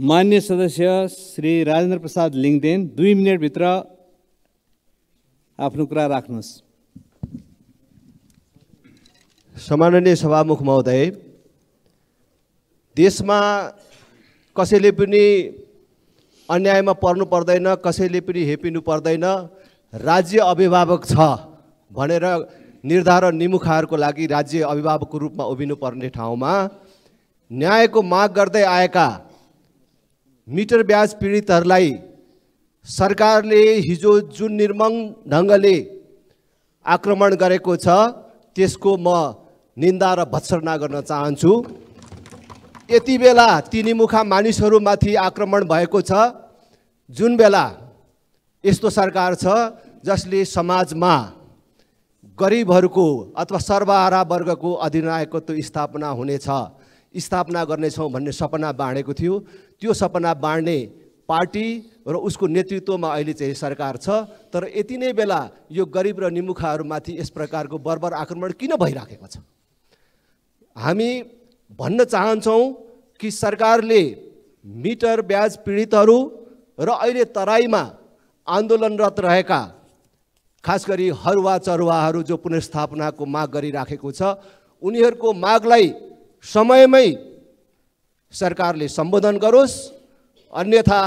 मान्य सदस्य श्री राजेन्द्र प्रसाद लिङ्गदेन दुई मिनटभित्र आफ्नो कुरा राख्नुहोस् सम्माननीय सभामुख महोदय देशमा कसैले पनि अन्यायमा पर्नु पर्दैन कसैले पनि हेपिनु पर्दैन राज्य अभिभावक छ भनेर निर्धारण निमुखाहरूको लागि राज्य अभिभावकको रूपमा उभिनुपर्ने ठाउँमा न्यायको माग गर्दै आएका मिटर ब्याज पीडितहरूलाई सरकारले हिजो जुन निर्मङ ढङ्गले आक्रमण गरेको छ त्यसको म निन्दा र भत्सना गर्न चाहन्छु यति बेला तिनीमुखा मानिसहरूमाथि आक्रमण भएको छ जुन बेला यस्तो सरकार छ जसले समाजमा गरिबहरूको अथवा सर्वहारा वर्गको अधिनायकत्व स्थापना हुनेछ स्थापना गर्नेछौँ भन्ने सपना बाँडेको थियो त्यो सपना बाँड्ने पार्टी र उसको नेतृत्वमा अहिले चाहिँ सरकार छ तर यति नै बेला यो गरिब र निमुखाहरूमाथि यस प्रकारको बर्बर आक्रमण किन भइराखेको छ हामी भन्न चाहन्छौँ कि सरकारले मिटर ब्याज पीडितहरू र अहिले तराईमा आन्दोलनरत रहेका खास गरी हरुवा चरुवाहरू जो पुनर्स्थापनाको माग गरिराखेको छ उनीहरूको मागलाई समयमै सरकारले सम्बोधन गरोस् अन्यथा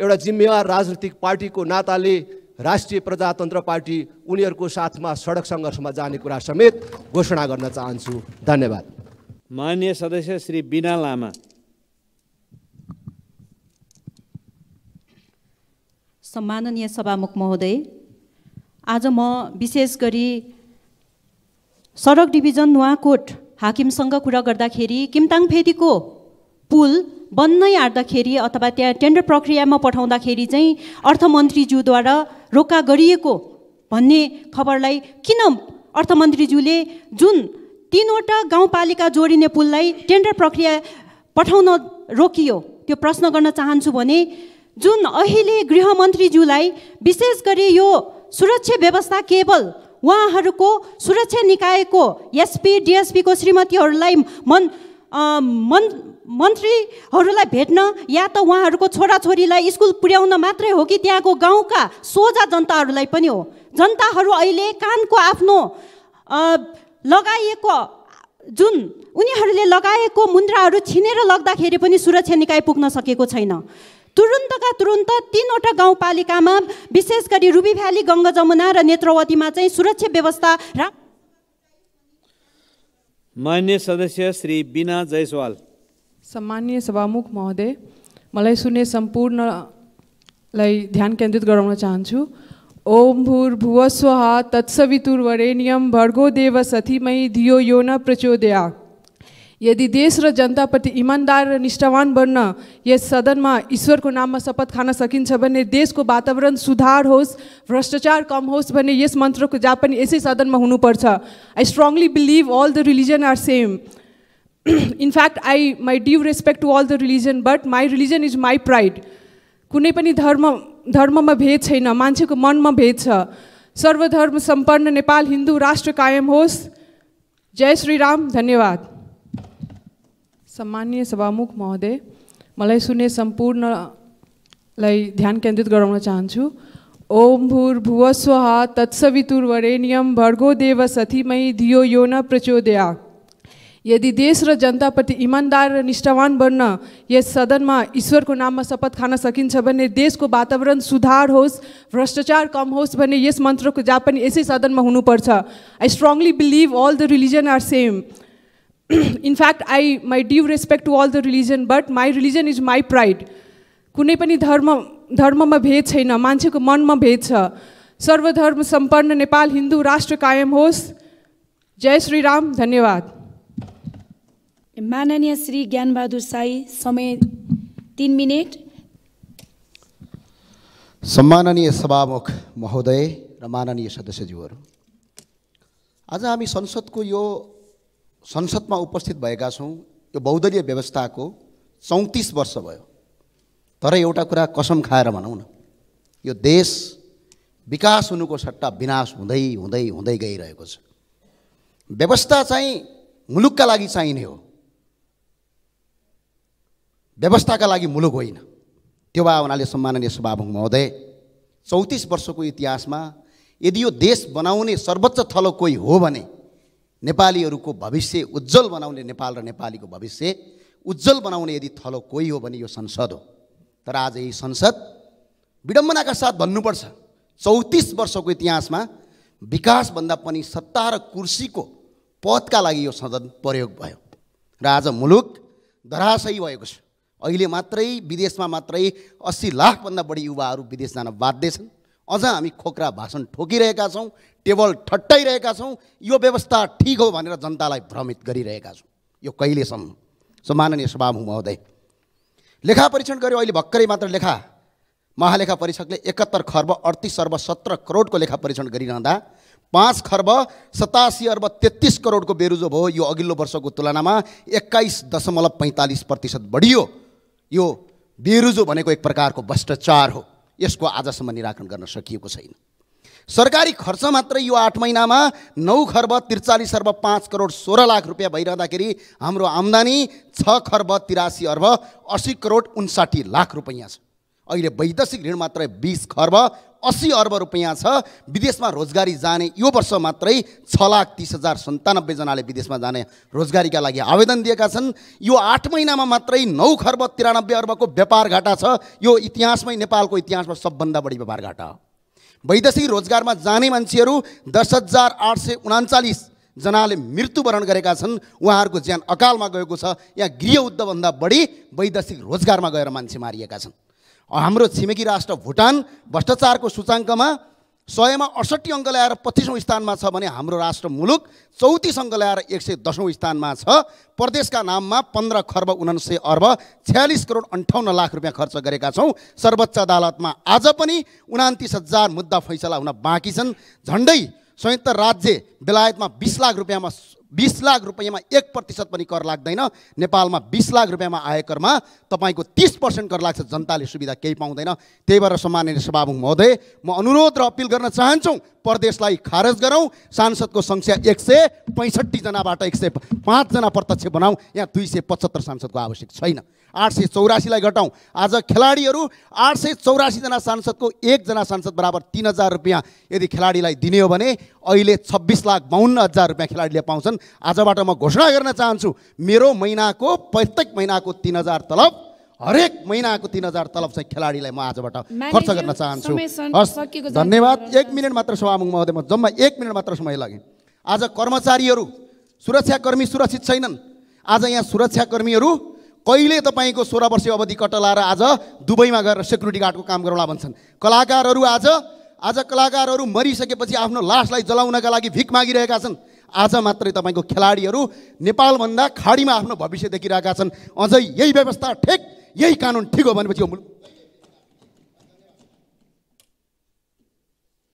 एउटा जिम्मेवार राजनीतिक पार्टीको नाताले राष्ट्रिय प्रजातन्त्र पार्टी उनीहरूको साथमा सडक सङ्घर्षमा जाने कुरा समेत घोषणा गर्न चाहन्छु धन्यवाद मान्य सदस्य श्री बिना लामा सम्माननीय सभामुख महोदय आज म विशेष गरी सडक डिभिजन नुवाकोट हाकिमसँग कुरा गर्दाखेरि किमताङ फेदीको पुल बन्नै आँट्दाखेरि अथवा त्यहाँ टेन्डर प्रक्रियामा पठाउँदाखेरि चाहिँ अर्थमन्त्रीज्यूद्वारा रोका गरिएको भन्ने खबरलाई किन अर्थमन्त्रीज्यूले जुन तिनवटा गाउँपालिका जोडिने पुललाई टेन्डर प्रक्रिया पठाउन रोकियो त्यो प्रश्न गर्न चाहन्छु भने जुन अहिले गृहमन्त्रीज्यूलाई विशेष गरी यो सुरक्षा व्यवस्था केवल उहाँहरूको सुरक्षा निकायको एसपी डिएसपीको श्रीमतीहरूलाई मन मन् मन्त्रीहरूलाई भेट्न या त उहाँहरूको छोराछोरीलाई स्कुल पुर्याउन मात्रै हो कि त्यहाँको गाउँका सोझा जनताहरूलाई पनि हो जनताहरू अहिले कानको आफ्नो लगाइएको जुन उनीहरूले लगाएको मुन्द्राहरू छिनेर लग्दाखेरि पनि सुरक्षा निकाय पुग्न सकेको छैन तुरुन्तका तुरुन्त तिनवटा गाउँपालिकामा विशेष गरी रुबी भ्याली गङ्गा जमुना र नेत्रवतीमा चाहिँ सुरक्षा व्यवस्था रा मान्य सदस्य श्री बिना जयसवाल सम्मान्य सभामुख महोदय मलाई सुन्ने सम्पूर्णलाई ध्यान केन्द्रित गराउन चाहन्छु ओम भूर स्वहा तत्सवितुर्वरेण्यम भर्गो देव सथीमयी धियो यो न प्रचोदयात् यदि देश र जनताप्रति इमान्दार र निष्ठावान बन्न यस सदनमा ईश्वरको नाममा शपथ खान सकिन्छ भने देशको वातावरण सुधार होस् भ्रष्टाचार कम होस् भने यस मन्त्रको जाप पनि यसै सदनमा हुनुपर्छ I strongly believe all the religion are same in fact I my due respect to all the religion but my religion is my pride कुनै पनि धर्म धर्ममा भेद छैन मान्छेको मनमा भेद छ सर्वधर्म सम्पन्न नेपाल हिन्दू राष्ट्र कायम होस् जय श्रीराम धन्यवाद सम्मान्य सभामुख महोदय मलाई सुन्ने सम्पूर्णलाई ध्यान केन्द्रित गराउन चाहन्छु ओम स्वहा स्वाहा तत्सवितुर्वरेण्यम भर्गो देव सतीमयी धियो यो न प्रचोदया यदि देश र जनताप्रति इमान्दार र निष्ठावान बन्न यस सदनमा ईश्वरको नाममा शपथ खान सकिन्छ भने देशको वातावरण सुधार होस् भ्रष्टाचार कम होस् भने यस मन्त्रको जाप पनि यसै सदनमा हुनुपर्छ I strongly believe all the religion are same in fact I my due respect to all the religion but my religion is my pride कुनै पनि धर्म धर्ममा भेद छैन मान्छेको मनमा भेद छ सर्वधर्म सम्पन्न नेपाल हिन्दू राष्ट्र कायम होस् जय श्री राम धन्यवाद माननीय श्री ज्ञानबहादुर साई समय तिन मिनट सम्माननीय सभामुख महोदय र माननीय सदस्यज्यूहरू आज हामी संसदको यो संसदमा उपस्थित भएका छौँ यो बहुदलीय व्यवस्थाको चौतिस वर्ष भयो तर एउटा कुरा कसम खाएर भनौँ न यो देश विकास हुनुको सट्टा विनाश हुँदै हुँदै हुँदै गइरहेको छ व्यवस्था चाहिँ मुलुकका लागि चाहिने हो व्यवस्थाका लागि मुलुक होइन त्यो भए हुनाले सम्माननीय सभामुख महोदय चौतिस वर्षको इतिहासमा यदि यो देश बनाउने सर्वोच्च थलो कोही हो भने नेपालीहरूको भविष्य उज्जवल बनाउने नेपाल र नेपालीको भविष्य उज्जवल बनाउने यदि थलो कोही हो भने यो संसद हो तर आज यही संसद विडम्बनाका साथ भन्नुपर्छ चौतिस वर्षको इतिहासमा विकासभन्दा पनि सत्ता र कुर्सीको पदका लागि यो सदन प्रयोग भयो र आज मुलुक धराशयी भएको छ अहिले मात्रै विदेशमा मात्रै अस्सी लाखभन्दा बढी युवाहरू विदेश जान बाध्य छन् अझ हामी खोक्रा भाषण ठोकिरहेका छौँ टेबल ठट्टाइरहेका छौँ यो व्यवस्था ठिक हो भनेर जनतालाई भ्रमित गरिरहेका छौँ यो कहिलेसम्म सम्माननीय माननीय सभामुख महोदय लेखा परीक्षण गर्यो अहिले भर्खरै मात्र लेखा महालेखा परीक्षकले एकात्तर खर्ब अडतिस अर्ब सत्र करोडको लेखा परीक्षण गरिरहँदा पाँच खर्ब सतासी अर्ब तेत्तिस करोडको बेरुजो भयो यो अघिल्लो वर्षको तुलनामा एक्काइस दशमलव पैँतालिस प्रतिशत बढियो यो बेरुजो भनेको एक प्रकारको भ्रष्टाचार हो यसको आजसम्म निराकरण गर्न सकिएको छैन सरकारी खर्च मात्र यो आठ महिनामा नौ खर्ब त्रिचालिस अर्ब पाँच करोड सोह्र लाख रुपियाँ भइरहँदाखेरि हाम्रो आम्दानी छ खर्ब तिरासी अर्ब असी करोड उन्साठी लाख रुपियाँ छ अहिले वैदेशिक ऋण मात्र बिस खर्ब असी अर्ब रुपियाँ छ विदेशमा रोजगारी जाने यो वर्ष मात्रै छ लाख तिस हजार सन्तानब्बेजनाले विदेशमा जाने रोजगारीका लागि आवेदन दिएका छन् यो आठ महिनामा मात्रै नौ खर्ब तिरानब्बे अर्बको व्यापार घाटा छ यो इतिहासमै नेपालको इतिहासमा सबभन्दा बढी व्यापार घाटा वैदेशिक रोजगारमा जाने मान्छेहरू दस हजार आठ सय जनाले मृत्युवरण गरेका छन् उहाँहरूको ज्यान अकालमा गएको छ यहाँ गृह युद्धभन्दा बढी वैदेशिक रोजगारमा गएर मान्छे मारिएका छन् हाम्रो छिमेकी राष्ट्र भुटान भ्रष्टाचारको सूचाङ्कमा सयमा अडसट्ठी अङ्क ल्याएर पच्चिसौँ स्थानमा छ भने हाम्रो राष्ट्र मुलुक चौतिस अङ्क ल्याएर एक सय दसौँ स्थानमा छ प्रदेशका नाममा पन्ध्र खर्ब सय अर्ब छ्यालिस करोड अन्ठाउन्न लाख रुपियाँ खर्च गरेका छौँ सर्वोच्च अदालतमा आज पनि उनातिस हजार मुद्दा फैसला हुन बाँकी छन् झन्डै संयुक्त राज्य बेलायतमा बिस लाख रुपियाँमा बिस लाख रुपियाँमा एक प्रतिशत पनि कर लाग्दैन नेपालमा बिस लाख रुपियाँमा आयकरमा तपाईँको तिस पर्सेन्ट कर लाग्छ जनताले सुविधा केही पाउँदैन त्यही भएर सम्माननीय सभामुख महोदय म अनुरोध र अपिल गर्न चाहन्छु प्रदेशलाई खारेज गरौँ सांसदको सङ्ख्या एक सय पैँसठीजनाबाट एक सय पाँचजना प्रत्यक्ष बनाऊ यहाँ दुई सय पचहत्तर सांसदको आवश्यक छैन आठ सय चौरासीलाई घटाउँ आज खेलाडीहरू आठ सय चौरासीजना सांसदको एकजना सांसद बराबर तिन हजार रुपियाँ यदि खेलाडीलाई दिने हो भने अहिले छब्बिस लाख बाहन्न हजार रुपियाँ खेलाडीले पाउँछन् आजबाट म घोषणा गर्न चाहन्छु मेरो महिनाको प्रत्येक महिनाको तिन हजार तलब हरेक महिनाको तिन हजार तलब चाहिँ खेलाडीलाई म आजबाट खर्च गर्न चाहन्छु हस् धन्यवाद एक मिनट मात्र सभामुख महोदय म जम्मा एक मिनट मात्र समय लागेँ आज कर्मचारीहरू सुरक्षाकर्मी सुरक्षित छैनन् आज यहाँ सुरक्षाकर्मीहरू कहिले तपाईँको सोह्र वर्ष अवधि कटलाएर आज दुबईमा गएर सेक्युरिटी गार्डको काम गरौँला भन्छन् कलाकारहरू आज आज कलाकारहरू मरिसकेपछि आफ्नो लासलाई जलाउनका लागि भिख मागिरहेका छन् आज मात्रै तपाईँको खेलाडीहरू नेपालभन्दा खाडीमा आफ्नो भविष्य देखिरहेका छन् अझै यही व्यवस्था ठिक यही कानुन ठिक हो भनेपछि यो मुलुक